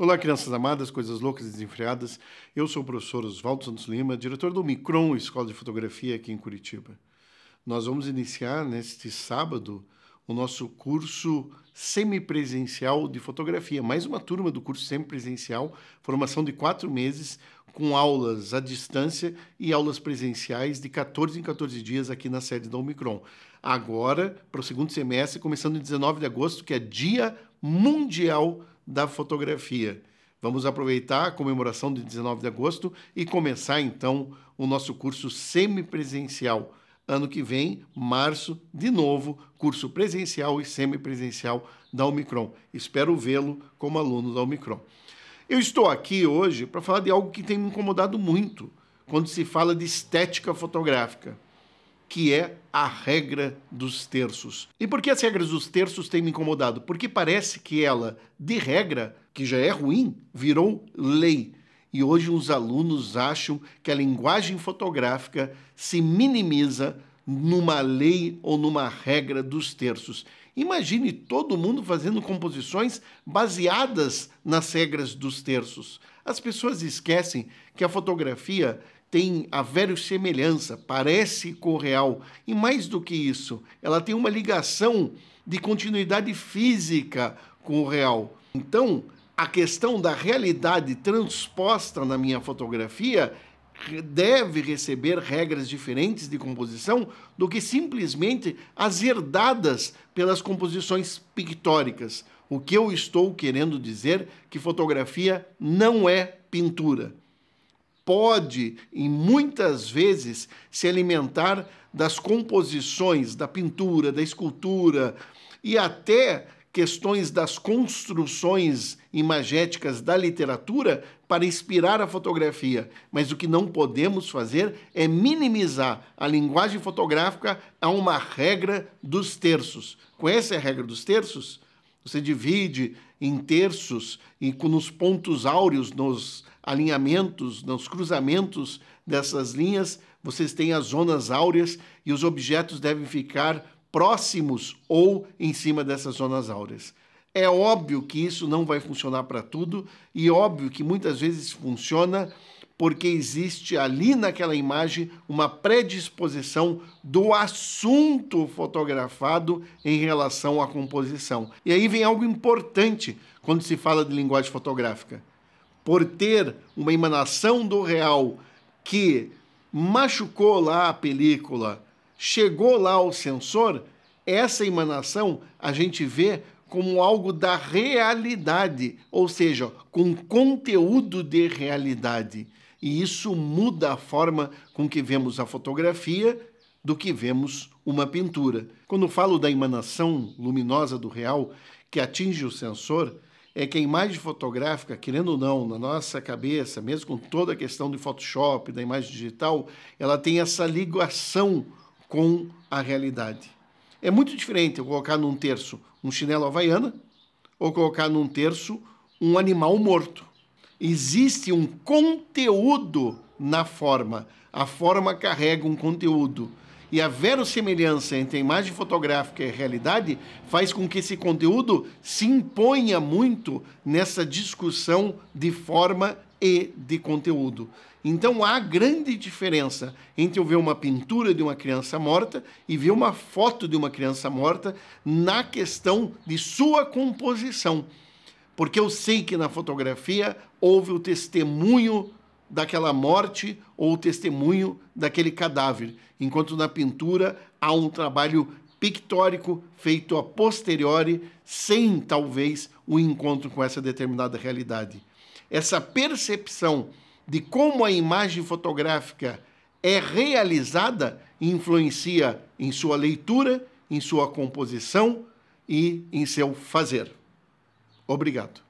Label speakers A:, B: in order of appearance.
A: Olá, crianças amadas, coisas loucas e desenfreadas. Eu sou o professor Oswaldo Santos Lima, diretor do Micron Escola de Fotografia aqui em Curitiba. Nós vamos iniciar neste sábado o nosso curso semipresencial de fotografia, mais uma turma do curso semipresencial, formação de quatro meses, com aulas à distância e aulas presenciais de 14 em 14 dias aqui na sede da Omicron. Agora, para o segundo semestre, começando em 19 de agosto, que é Dia Mundial da fotografia. Vamos aproveitar a comemoração de 19 de agosto e começar então o nosso curso semipresencial. Ano que vem, março, de novo, curso presencial e semipresencial da Omicron. Espero vê-lo como aluno da Omicron. Eu estou aqui hoje para falar de algo que tem me incomodado muito quando se fala de estética fotográfica que é a regra dos terços. E por que as regras dos terços têm me incomodado? Porque parece que ela, de regra, que já é ruim, virou lei. E hoje os alunos acham que a linguagem fotográfica se minimiza numa lei ou numa regra dos terços. Imagine todo mundo fazendo composições baseadas nas regras dos terços. As pessoas esquecem que a fotografia tem a verossemelhança, parece correal, e mais do que isso, ela tem uma ligação de continuidade física com o real. Então, a questão da realidade transposta na minha fotografia deve receber regras diferentes de composição do que simplesmente as herdadas pelas composições pictóricas. O que eu estou querendo dizer que fotografia não é pintura pode, em muitas vezes, se alimentar das composições, da pintura, da escultura e até questões das construções imagéticas da literatura para inspirar a fotografia, mas o que não podemos fazer é minimizar a linguagem fotográfica a uma regra dos terços. Conhece a regra dos terços? Você divide em terços e com os pontos áureos, nos alinhamentos, nos cruzamentos dessas linhas, vocês têm as zonas áureas e os objetos devem ficar próximos ou em cima dessas zonas áureas. É óbvio que isso não vai funcionar para tudo e óbvio que muitas vezes funciona porque existe ali naquela imagem uma predisposição do assunto fotografado em relação à composição. E aí vem algo importante quando se fala de linguagem fotográfica. Por ter uma emanação do real que machucou lá a película, chegou lá ao sensor, essa emanação a gente vê como algo da realidade, ou seja, com conteúdo de realidade e isso muda a forma com que vemos a fotografia do que vemos uma pintura. Quando falo da emanação luminosa do real que atinge o sensor, é que a imagem fotográfica, querendo ou não, na nossa cabeça, mesmo com toda a questão do Photoshop, da imagem digital, ela tem essa ligação com a realidade. É muito diferente eu colocar num terço um chinelo havaiana ou colocar num terço um animal morto existe um conteúdo na forma. A forma carrega um conteúdo. E a verossemelhança entre a imagem fotográfica e a realidade faz com que esse conteúdo se imponha muito nessa discussão de forma e de conteúdo. Então há grande diferença entre eu ver uma pintura de uma criança morta e ver uma foto de uma criança morta na questão de sua composição porque eu sei que na fotografia houve o testemunho daquela morte ou o testemunho daquele cadáver, enquanto na pintura há um trabalho pictórico feito a posteriori, sem talvez o um encontro com essa determinada realidade. Essa percepção de como a imagem fotográfica é realizada influencia em sua leitura, em sua composição e em seu fazer. Obrigado.